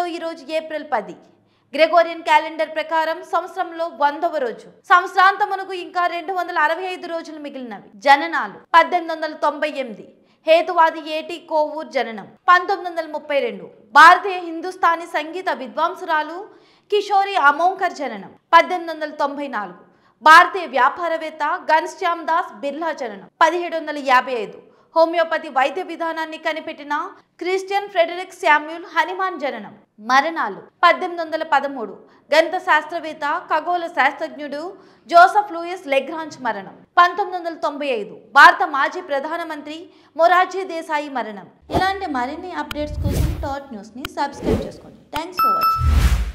ఈ ఈరోజు ఏప్రిల్ పది గ్రెగోరియన్ క్యాలెండర్ ప్రకారం సంవత్సరంలో వందవ రోజు సంవత్సరాంతమునకు ఇంకా రెండు వందల అరవై ఐదు రోజులు మిగిలినవి జననాలు పద్దెనిమిది వందల తొంభై ఎనిమిది హేతువాది ఏటి కోవూర్ జననం పంతొమ్మిది వందల ముప్పై రెండు భారతీయ హిందుస్థానీ సంగీత విద్వాంసురాలు కిషోరి అమోంకర్ జననం పద్దెనిమిది వందల తొంభై నాలుగు భారతీయ వ్యాపారవేత్త ఘన్శ్యామ్ దాస్ బిర్లా జననం పదిహేడు వందల యాభై ఐదు హోమియోపతి వైద్య విధానాన్ని కనిపెట్టిన క్రిస్టియన్ ఫ్రెడరిక్ శామ్యూల్ హనుమాన్ జననం మరణాలు పద్దెనిమిది వందల పదమూడు గణిత శాస్త్రవేత్త ఖగోళ శాస్త్రజ్ఞుడు జోసఫ్ లూయిస్ లెగ్రాంజ్ మరణం పంతొమ్మిది వందల తొంభై ఐదు భారత మాజీ ప్రధానమంత్రి మొరార్జీ దేశాయి మరణం ఇలాంటి మరిన్ని అప్డేట్స్ కోసం టాట్ న్యూస్ని సబ్స్క్రైబ్ చేసుకోండి థ్యాంక్స్ ఫర్ వాచింగ్